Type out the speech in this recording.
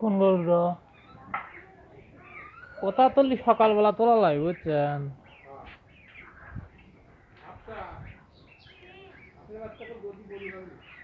কোন গরুটা ওটা তো সকালবেলা তোলা লাগে বুঝছেন আচ্ছা